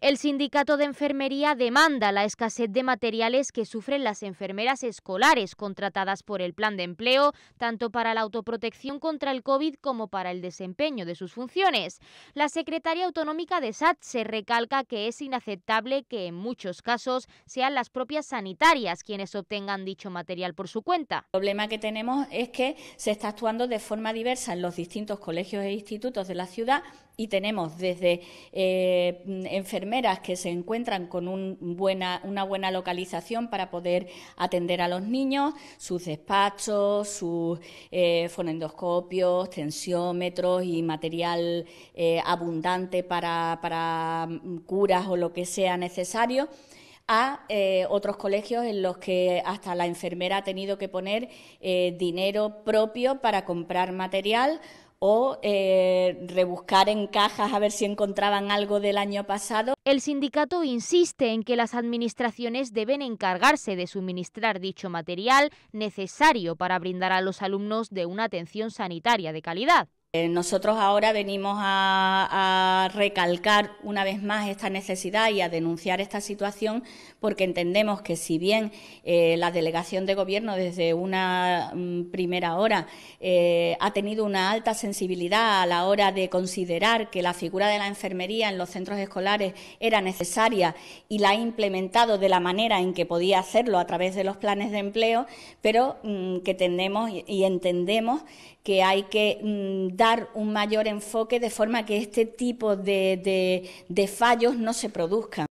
El sindicato de enfermería demanda la escasez de materiales que sufren las enfermeras escolares contratadas por el plan de empleo, tanto para la autoprotección contra el COVID como para el desempeño de sus funciones. La secretaria autonómica de SAT se recalca que es inaceptable que en muchos casos sean las propias sanitarias quienes obtengan dicho material por su cuenta. El problema que tenemos es que se está actuando de forma diversa en los distintos colegios e institutos de la ciudad y tenemos desde eh, enfermeras que se encuentran con una buena localización para poder atender a los niños, sus despachos, sus eh, fonendoscopios, tensiómetros y material eh, abundante para, mm, curas o lo que sea necesario a eh, otros colegios en los que hasta la enfermera ha tenido que poner dinero propio para comprar material o eh, rebuscar en cajas a ver si encontraban algo del año pasado. El sindicato insiste en que las administraciones deben encargarse de suministrar dicho material necesario para brindar a los alumnos de una atención sanitaria de calidad. Eh, nosotros ahora venimos a, recalcar una vez más esta necesidad y a denunciar esta situación porque entendemos que si bien eh, la delegación de gobierno desde una mm, primera hora eh, ha tenido una alta sensibilidad a la hora de considerar que la figura de la enfermería en los centros escolares era necesaria y la ha implementado de la manera en que podía hacerlo a través de los planes de empleo, pero mm, que tenemos y entendemos que hay que mm, dar un mayor enfoque de forma que este tipo de, fallos no se produzcan.